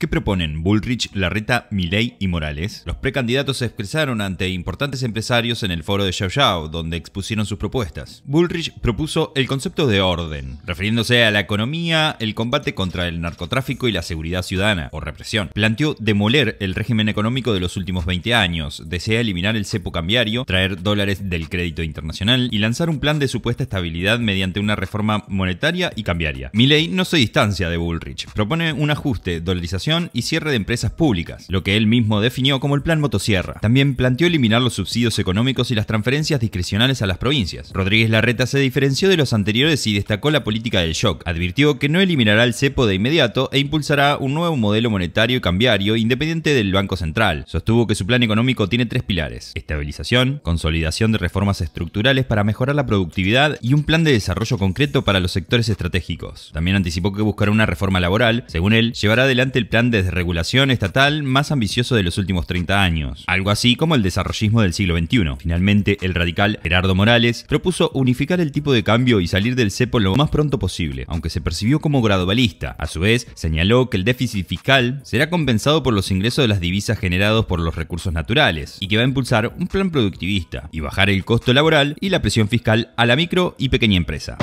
¿Qué proponen Bullrich, Larreta, Milei y Morales? Los precandidatos se expresaron ante importantes empresarios en el foro de Xiao donde expusieron sus propuestas. Bullrich propuso el concepto de orden, refiriéndose a la economía, el combate contra el narcotráfico y la seguridad ciudadana, o represión. Planteó demoler el régimen económico de los últimos 20 años, desea eliminar el cepo cambiario, traer dólares del crédito internacional y lanzar un plan de supuesta estabilidad mediante una reforma monetaria y cambiaria. Milei no se distancia de Bullrich, propone un ajuste, dolarización y cierre de empresas públicas, lo que él mismo definió como el Plan Motosierra. También planteó eliminar los subsidios económicos y las transferencias discrecionales a las provincias. Rodríguez Larreta se diferenció de los anteriores y destacó la política del shock. Advirtió que no eliminará el cepo de inmediato e impulsará un nuevo modelo monetario y cambiario independiente del Banco Central. Sostuvo que su plan económico tiene tres pilares. Estabilización, consolidación de reformas estructurales para mejorar la productividad y un plan de desarrollo concreto para los sectores estratégicos. También anticipó que buscará una reforma laboral. Según él, llevará adelante el plan de desregulación estatal más ambicioso de los últimos 30 años, algo así como el desarrollismo del siglo XXI. Finalmente, el radical Gerardo Morales propuso unificar el tipo de cambio y salir del cepo lo más pronto posible, aunque se percibió como gradualista. A su vez, señaló que el déficit fiscal será compensado por los ingresos de las divisas generados por los recursos naturales y que va a impulsar un plan productivista y bajar el costo laboral y la presión fiscal a la micro y pequeña empresa.